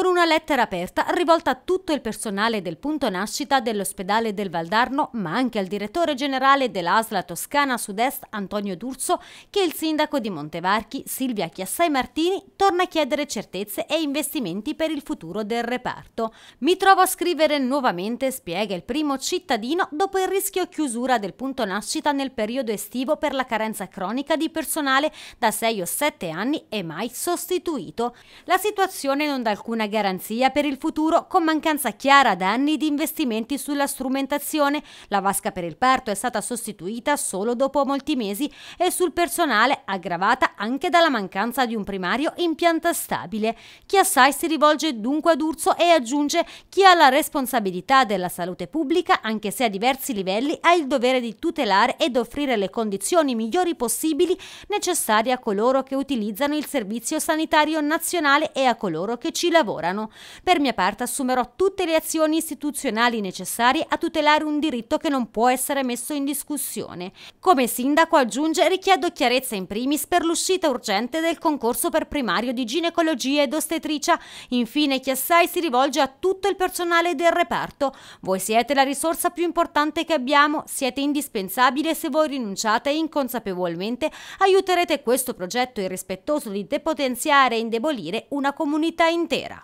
con una lettera aperta rivolta a tutto il personale del punto nascita dell'ospedale del Valdarno, ma anche al direttore generale dell'Asla Toscana Sud-Est Antonio D'Urso, che il sindaco di Montevarchi Silvia Chiassai Martini torna a chiedere certezze e investimenti per il futuro del reparto. Mi trovo a scrivere nuovamente, spiega il primo cittadino, dopo il rischio chiusura del punto nascita nel periodo estivo per la carenza cronica di personale da 6 o 7 anni e mai sostituito. La situazione non dà alcuna garanzia per il futuro con mancanza chiara da anni di investimenti sulla strumentazione. La vasca per il parto è stata sostituita solo dopo molti mesi e sul personale aggravata anche dalla mancanza di un primario in pianta stabile. Chi assai si rivolge dunque ad Urso e aggiunge chi ha la responsabilità della salute pubblica, anche se a diversi livelli, ha il dovere di tutelare ed offrire le condizioni migliori possibili necessarie a coloro che utilizzano il servizio sanitario nazionale e a coloro che ci lavorano lavorano. Per mia parte assumerò tutte le azioni istituzionali necessarie a tutelare un diritto che non può essere messo in discussione. Come sindaco aggiunge richiedo chiarezza in primis per l'uscita urgente del concorso per primario di ginecologia ed ostetricia. Infine Chiassai si rivolge a tutto il personale del reparto. Voi siete la risorsa più importante che abbiamo, siete indispensabili e se voi rinunciate inconsapevolmente aiuterete questo progetto irrispettoso di depotenziare e indebolire una comunità intera.